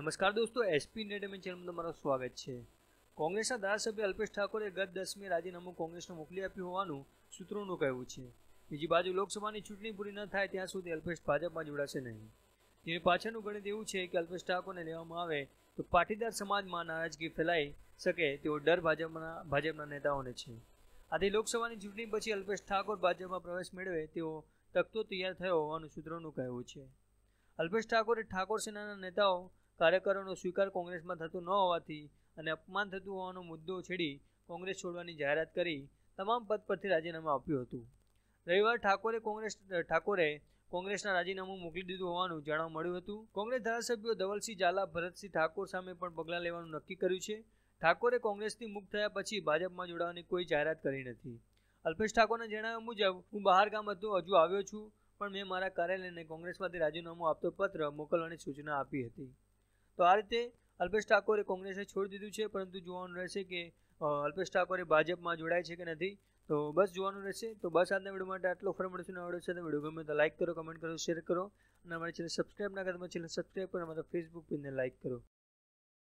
નમસ્કાર દોસ્તો એસપી નેડમેન ચેનલમાં તમારું સ્વાગત છે કોંગ્રેસના ધારાસભ્ય અલ્પેશ ઠાકોરે ગત દસમી રાજીનામું કોંગ્રેસને મોકલી આપ્યું હોવાનું સૂત્રોનું કહેવું છે બીજી બાજુ લોકસભાની ચૂંટણી પૂરી ન થાય ત્યાં સુધી અલ્પેશ ભાજપમાં જોડાશે નહીં તેની પાછળનું ગણિત એવું છે કે અલ્પેશ ઠાકોરને લેવામાં આવે તો પાટીદાર સમાજમાં નારાજગી ફેલાઈ શકે તેવો ડર ભાજપના ભાજપના નેતાઓને છે આથી લોકસભાની ચૂંટણી પછી અલ્પેશ ઠાકોર ભાજપમાં પ્રવેશ મેળવે તેવો તકતો તૈયાર થયો હોવાનું સૂત્રોનું કહેવું છે અલ્પેશ ઠાકોરે ઠાકોર સેનાના નેતાઓ કાર્યકરોનો સ્વીકાર કોંગ્રેસમાં થતો ન હોવાથી અને અપમાન થતું હોવાનો મુદ્દો છેડી કોંગ્રેસ છોડવાની જાહેરાત કરી તમામ પદ પરથી રાજીનામું આપ્યું હતું રવિવાર ઠાકોરે કોંગ્રેસ ઠાકોરે કોંગ્રેસના રાજીનામું મોકલી દીધું હોવાનું જાણવા મળ્યું હતું કોંગ્રેસ ધારાસભ્યો ધવલસિંહ ઝાલા ભરતસિંહ ઠાકોર સામે પણ પગલાં લેવાનું નક્કી કર્યું છે ઠાકોરે કોંગ્રેસથી મુક્ત થયા પછી ભાજપમાં જોડાવાની કોઈ જાહેરાત કરી નથી અલ્પેશ ઠાકોરના જણાવ્યા મુજબ હું બહાર ગામ હતો હજુ આવ્યો છું પણ મેં મારા કાર્યાલયને કોંગ્રેસમાંથી રાજીનામું આપતો પત્ર મોકલવાની સૂચના આપી હતી તો આ રીતે અલ્પેશ ઠાકોરે કોંગ્રેસને છોડી દીધું છે પરંતુ જોવાનું રહેશે કે અલ્પેશ ઠાકોરે ભાજપમાં જોડાય છે કે નથી તો બસ જોવાનું રહેશે તો બસ આજના વિડીયો માટે આટલો ફરી મળીશું આવડે છે વિડીયો ગમે તો લાઇક કરો કમેન્ટ કરો શેર કરો અને અમારી ચેનલ સબસ્ક્રાઈબ ના કરો તો ચેનલ સબસ્ક્રાઈબ કરો અમારા ફેસબુક પેજને લાઇક કરો